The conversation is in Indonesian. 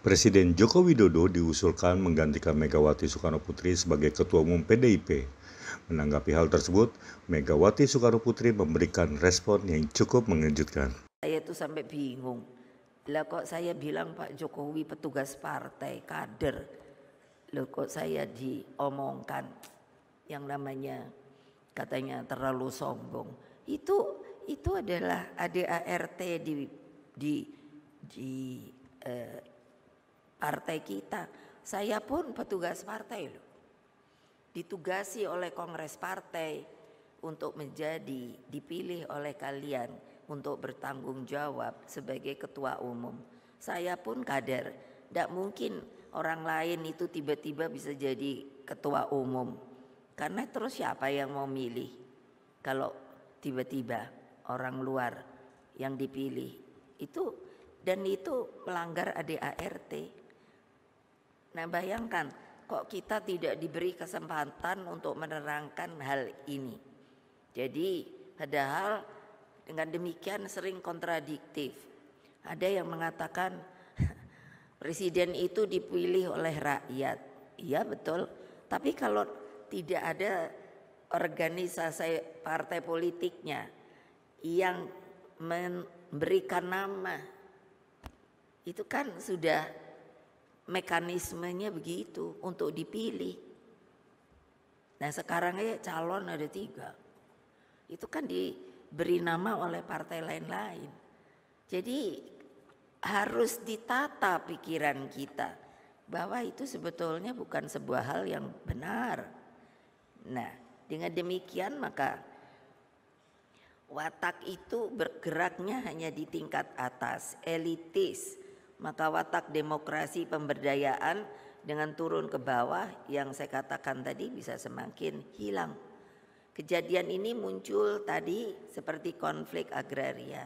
Presiden Joko Widodo diusulkan menggantikan Megawati Soekarno Putri sebagai Ketua Umum PDIP. Menanggapi hal tersebut, Megawati Soekarno Putri memberikan respon yang cukup mengejutkan. Saya tuh sampai bingung. Lah kok saya bilang Pak Jokowi petugas partai, kader. Loh kok saya diomongkan yang namanya katanya terlalu sombong. Itu itu adalah ADART di di di eh, partai kita. Saya pun petugas partai loh. Ditugasi oleh kongres partai untuk menjadi dipilih oleh kalian untuk bertanggung jawab sebagai ketua umum. Saya pun kader, tidak mungkin orang lain itu tiba-tiba bisa jadi ketua umum. Karena terus siapa yang mau milih kalau tiba-tiba orang luar yang dipilih itu dan itu melanggar ADART Nah, bayangkan kok kita tidak diberi kesempatan untuk menerangkan hal ini. Jadi, padahal dengan demikian sering kontradiktif. Ada yang mengatakan presiden itu dipilih oleh rakyat. Iya betul, tapi kalau tidak ada organisasi partai politiknya yang memberikan nama itu kan sudah mekanismenya begitu untuk dipilih. Nah sekarang ya calon ada tiga. Itu kan diberi nama oleh partai lain-lain. Jadi harus ditata pikiran kita bahwa itu sebetulnya bukan sebuah hal yang benar. Nah dengan demikian maka watak itu bergeraknya hanya di tingkat atas, elitis maka watak demokrasi pemberdayaan dengan turun ke bawah yang saya katakan tadi bisa semakin hilang. Kejadian ini muncul tadi seperti konflik agraria.